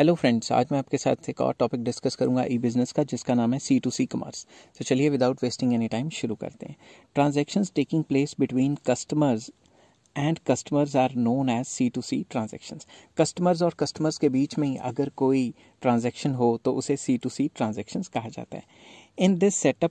hello friends आज मैं आपके साथ एक और टॉपिक डिस्कस करूंगा ई बिजनेस का जिसका नाम है सी टू सी कमर्स तो चलिए विदाउट वेस्टिंग एनी टाइम शुरू करते हैं transaction taking place between customers and customers are known as C to C transactions customers और कस्टमर्स के बीच में ही अगर कोई ट्रांजेक्शन हो तो उसे सी टू सी ट्रांजेक्शन कहा जाता है in this setup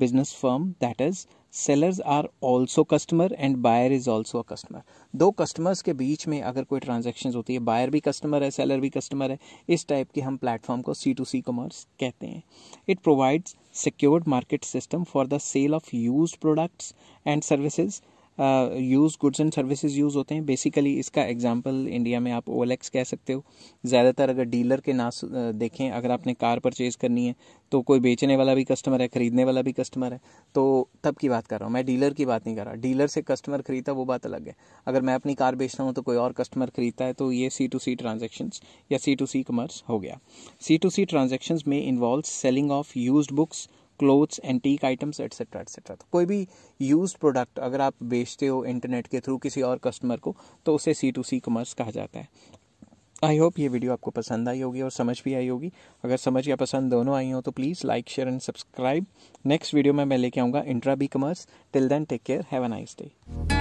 business firm that is sellers are also customer and buyer is also a customer दो कस्टमर्स के बीच में अगर कोई ट्रांजेक्शन होती है बायर भी कस्टमर है सेलर भी कस्टमर है इस टाइप के हम प्लेटफॉर्म को सी टू सी कॉमर्स कहते हैं it provides secured market system for the sale of use products and services use goods and services use होते हैं बेसिकली इसका एग्जांपल इंडिया में आप ओ कह सकते हो ज़्यादातर अगर डीलर के ना uh, देखें अगर आपने कार परचेज़ करनी है तो कोई बेचने वाला भी कस्टमर है ख़रीदने वाला भी कस्टमर है तो तब की बात कर रहा हूँ मैं डीलर की बात नहीं कर रहा डीलर से कस्टमर ख़रीदता वो बात अलग है अगर मैं अपनी कार बेच रहा हूँ तो कोई और कस्टमर ख़रीदता है तो ये सी टू सी ट्रांजेक्शन या सी टू सी कमर्स हो गया सी टू सी ट्रांजेक्शन में involve selling of use books clothes antique items etcetera etcetera तो कोई भी यूज प्रोडक्ट अगर आप बेचते हो इंटरनेट के थ्रू किसी और कस्टमर को तो उसे सी टू सी कॉमर्स कहा जाता है आई होप ये वीडियो आपको पसंद आई होगी और समझ भी आई होगी अगर समझ या पसंद दोनों आई हो तो please like share and subscribe next video में मैं लेके आऊँगा intra B commerce till then take care have a nice day